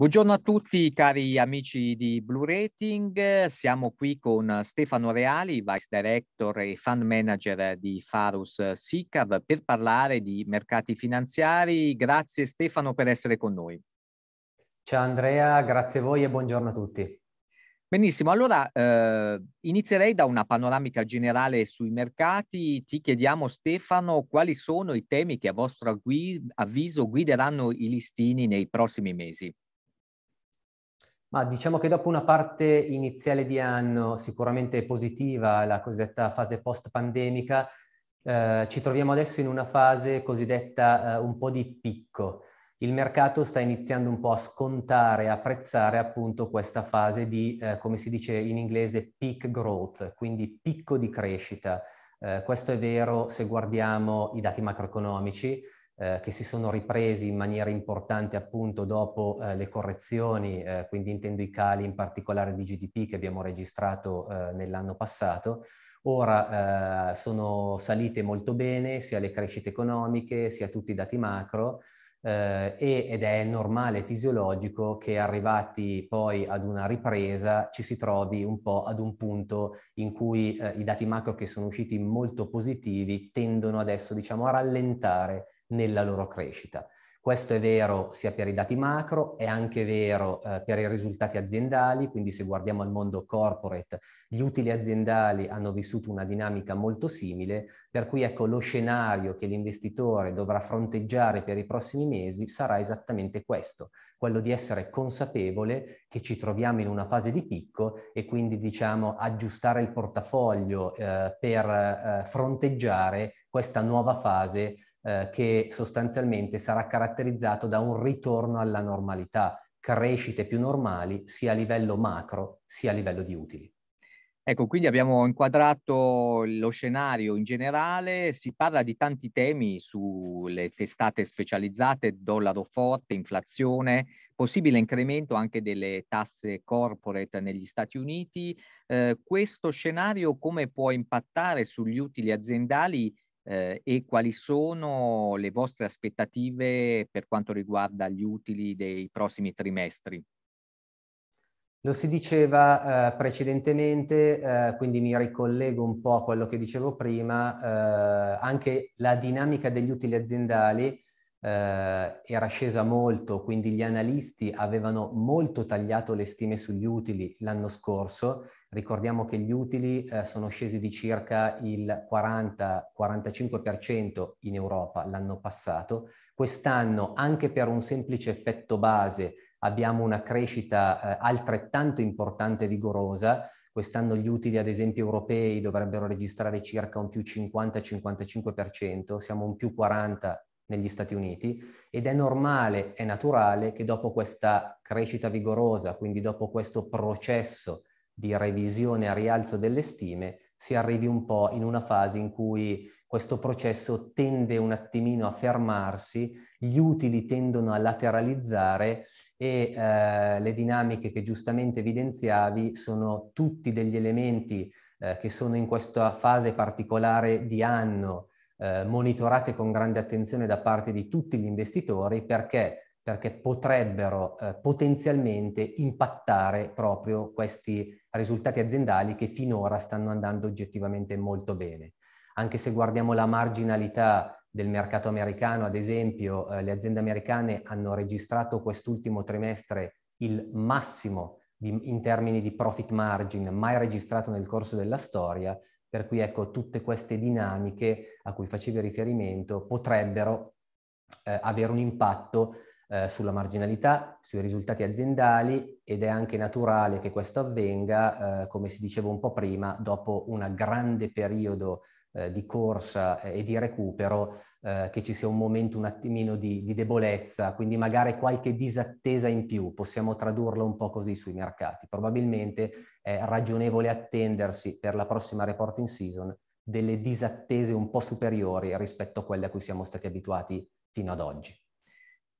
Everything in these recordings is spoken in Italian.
Buongiorno a tutti cari amici di Blue Rating, siamo qui con Stefano Reali, Vice Director e Fund Manager di Farus SICAV per parlare di mercati finanziari. Grazie Stefano per essere con noi. Ciao Andrea, grazie a voi e buongiorno a tutti. Benissimo, allora eh, inizierei da una panoramica generale sui mercati. Ti chiediamo Stefano quali sono i temi che a vostro avviso guideranno i listini nei prossimi mesi. Ma diciamo che dopo una parte iniziale di anno sicuramente positiva, la cosiddetta fase post-pandemica, eh, ci troviamo adesso in una fase cosiddetta eh, un po' di picco. Il mercato sta iniziando un po' a scontare, a apprezzare appunto questa fase di, eh, come si dice in inglese, peak growth, quindi picco di crescita. Eh, questo è vero se guardiamo i dati macroeconomici, eh, che si sono ripresi in maniera importante appunto dopo eh, le correzioni, eh, quindi intendo i cali in particolare di GDP che abbiamo registrato eh, nell'anno passato. Ora eh, sono salite molto bene sia le crescite economiche sia tutti i dati macro eh, ed è normale, fisiologico, che arrivati poi ad una ripresa ci si trovi un po' ad un punto in cui eh, i dati macro che sono usciti molto positivi tendono adesso diciamo, a rallentare nella loro crescita. Questo è vero sia per i dati macro, è anche vero eh, per i risultati aziendali, quindi se guardiamo al mondo corporate, gli utili aziendali hanno vissuto una dinamica molto simile, per cui ecco lo scenario che l'investitore dovrà fronteggiare per i prossimi mesi sarà esattamente questo, quello di essere consapevole che ci troviamo in una fase di picco e quindi diciamo aggiustare il portafoglio eh, per eh, fronteggiare questa nuova fase eh, che sostanzialmente sarà caratterizzato da un ritorno alla normalità, crescite più normali sia a livello macro sia a livello di utili. Ecco, quindi abbiamo inquadrato lo scenario in generale, si parla di tanti temi sulle testate specializzate, dollaro forte, inflazione, possibile incremento anche delle tasse corporate negli Stati Uniti. Eh, questo scenario come può impattare sugli utili aziendali eh, e quali sono le vostre aspettative per quanto riguarda gli utili dei prossimi trimestri? Lo si diceva eh, precedentemente, eh, quindi mi ricollego un po' a quello che dicevo prima, eh, anche la dinamica degli utili aziendali eh, era scesa molto, quindi gli analisti avevano molto tagliato le stime sugli utili l'anno scorso. Ricordiamo che gli utili eh, sono scesi di circa il 40-45% in Europa l'anno passato. Quest'anno, anche per un semplice effetto base, abbiamo una crescita eh, altrettanto importante e vigorosa. Quest'anno gli utili, ad esempio, europei dovrebbero registrare circa un più 50-55%, siamo un più 40 negli Stati Uniti ed è normale, è naturale che dopo questa crescita vigorosa, quindi dopo questo processo di revisione a rialzo delle stime, si arrivi un po' in una fase in cui questo processo tende un attimino a fermarsi, gli utili tendono a lateralizzare e eh, le dinamiche che giustamente evidenziavi sono tutti degli elementi eh, che sono in questa fase particolare di anno eh, monitorate con grande attenzione da parte di tutti gli investitori perché, perché potrebbero eh, potenzialmente impattare proprio questi risultati aziendali che finora stanno andando oggettivamente molto bene. Anche se guardiamo la marginalità del mercato americano, ad esempio, eh, le aziende americane hanno registrato quest'ultimo trimestre il massimo di, in termini di profit margin mai registrato nel corso della storia, per cui ecco, tutte queste dinamiche a cui facevi riferimento potrebbero eh, avere un impatto eh, sulla marginalità, sui risultati aziendali ed è anche naturale che questo avvenga, eh, come si diceva un po' prima, dopo un grande periodo eh, di corsa e di recupero, eh, che ci sia un momento un attimino di, di, debolezza, quindi magari qualche disattesa in più, possiamo tradurlo un po' così sui mercati. Probabilmente è ragionevole attendersi per la prossima reporting season delle disattese un po' superiori rispetto a quelle a cui siamo stati abituati fino ad oggi.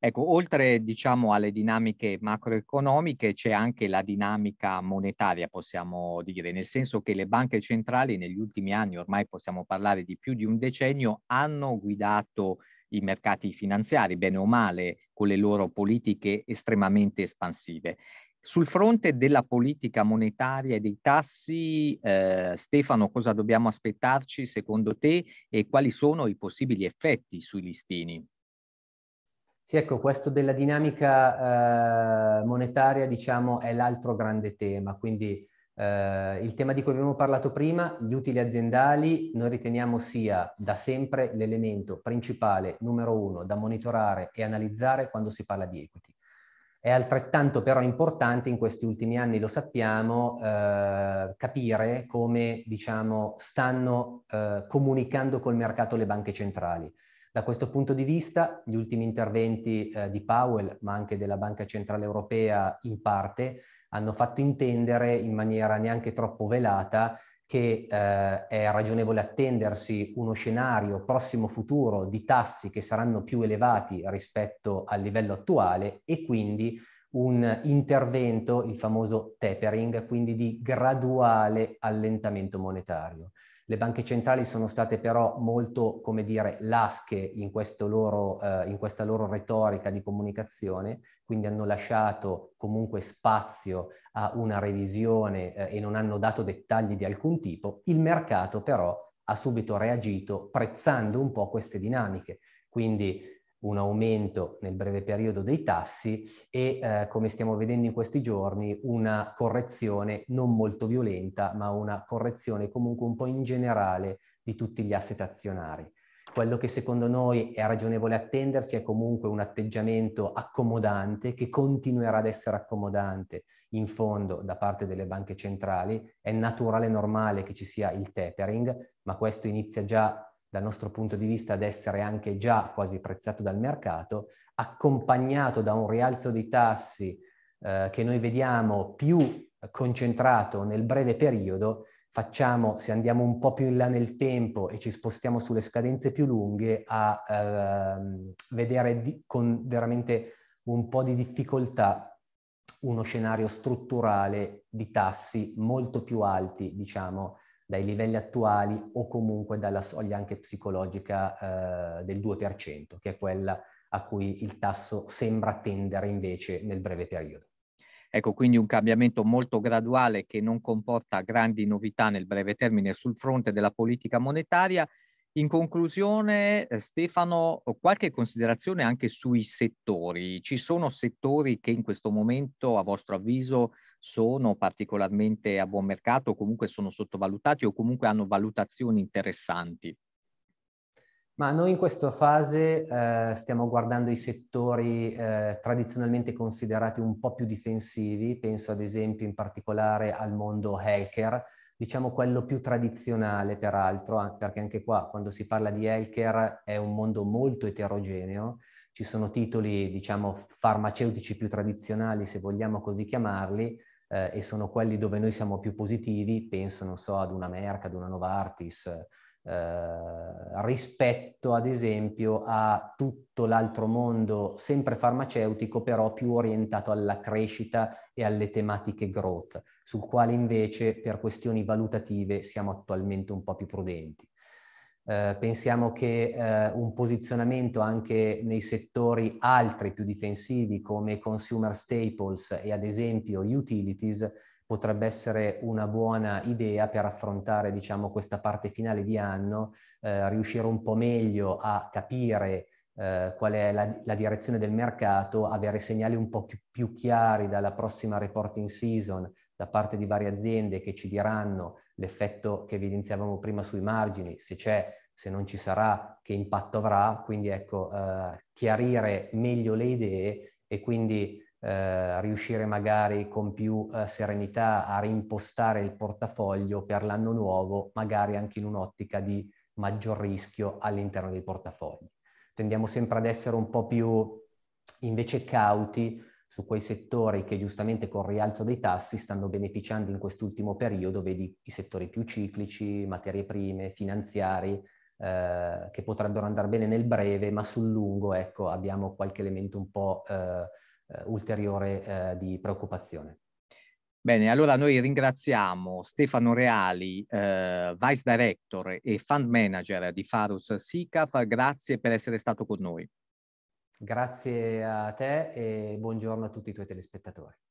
Ecco, oltre diciamo alle dinamiche macroeconomiche c'è anche la dinamica monetaria, possiamo dire, nel senso che le banche centrali negli ultimi anni, ormai possiamo parlare di più di un decennio, hanno guidato i mercati finanziari, bene o male, con le loro politiche estremamente espansive. Sul fronte della politica monetaria e dei tassi, eh, Stefano, cosa dobbiamo aspettarci secondo te e quali sono i possibili effetti sui listini? Sì, ecco, questo della dinamica eh, monetaria, diciamo, è l'altro grande tema. Quindi eh, il tema di cui abbiamo parlato prima, gli utili aziendali, noi riteniamo sia da sempre l'elemento principale, numero uno, da monitorare e analizzare quando si parla di equity. È altrettanto però importante, in questi ultimi anni lo sappiamo, eh, capire come diciamo, stanno eh, comunicando col mercato le banche centrali da questo punto di vista, gli ultimi interventi eh, di Powell, ma anche della Banca Centrale Europea in parte, hanno fatto intendere in maniera neanche troppo velata che eh, è ragionevole attendersi uno scenario prossimo futuro di tassi che saranno più elevati rispetto al livello attuale e quindi un intervento, il famoso tapering, quindi di graduale allentamento monetario. Le banche centrali sono state però molto, come dire, lasche in, loro, eh, in questa loro retorica di comunicazione, quindi hanno lasciato comunque spazio a una revisione eh, e non hanno dato dettagli di alcun tipo. Il mercato però ha subito reagito prezzando un po' queste dinamiche. Quindi un aumento nel breve periodo dei tassi e eh, come stiamo vedendo in questi giorni una correzione non molto violenta ma una correzione comunque un po' in generale di tutti gli asset azionari. Quello che secondo noi è ragionevole attendersi è comunque un atteggiamento accomodante che continuerà ad essere accomodante in fondo da parte delle banche centrali. È naturale e normale che ci sia il tapering, ma questo inizia già dal nostro punto di vista ad essere anche già quasi prezzato dal mercato, accompagnato da un rialzo dei tassi eh, che noi vediamo più concentrato nel breve periodo, facciamo, se andiamo un po' più in là nel tempo e ci spostiamo sulle scadenze più lunghe, a ehm, vedere di, con veramente un po' di difficoltà uno scenario strutturale di tassi molto più alti, diciamo, dai livelli attuali o comunque dalla soglia anche psicologica eh, del 2%, che è quella a cui il tasso sembra tendere invece nel breve periodo. Ecco, quindi un cambiamento molto graduale che non comporta grandi novità nel breve termine sul fronte della politica monetaria. In conclusione, eh, Stefano, qualche considerazione anche sui settori. Ci sono settori che in questo momento, a vostro avviso, sono particolarmente a buon mercato, o comunque sono sottovalutati o comunque hanno valutazioni interessanti? Ma noi in questa fase eh, stiamo guardando i settori eh, tradizionalmente considerati un po' più difensivi, penso ad esempio in particolare al mondo healthcare, diciamo quello più tradizionale peraltro, eh, perché anche qua quando si parla di healthcare è un mondo molto eterogeneo, ci sono titoli diciamo farmaceutici più tradizionali se vogliamo così chiamarli eh, e sono quelli dove noi siamo più positivi, penso non so ad una Merck, ad una Novartis, eh, rispetto ad esempio a tutto l'altro mondo sempre farmaceutico però più orientato alla crescita e alle tematiche growth, sul quale invece per questioni valutative siamo attualmente un po' più prudenti. Eh, pensiamo che eh, un posizionamento anche nei settori altri più difensivi come consumer staples e ad esempio utilities potrebbe essere una buona idea per affrontare diciamo, questa parte finale di anno, eh, riuscire un po' meglio a capire eh, qual è la, la, direzione del mercato, avere segnali un po' più, più chiari dalla prossima reporting season da parte di varie aziende che ci diranno l'effetto che evidenziavamo prima sui margini, se c'è, se non ci sarà, che impatto avrà. Quindi ecco, eh, chiarire meglio le idee e quindi eh, riuscire magari con più eh, serenità a rimpostare il portafoglio per l'anno nuovo, magari anche in un'ottica di maggior rischio all'interno dei portafogli. Tendiamo sempre ad essere un po' più invece cauti su quei settori che giustamente con il rialzo dei tassi stanno beneficiando in quest'ultimo periodo, vedi i settori più ciclici, materie prime, finanziari, eh, che potrebbero andare bene nel breve, ma sul lungo ecco, abbiamo qualche elemento un po' eh, eh ulteriore eh, di preoccupazione. Bene, allora noi ringraziamo Stefano Reali, eh, Vice Director e Fund Manager di Farus SICAF, grazie per essere stato con noi. Grazie a te e buongiorno a tutti i tuoi telespettatori.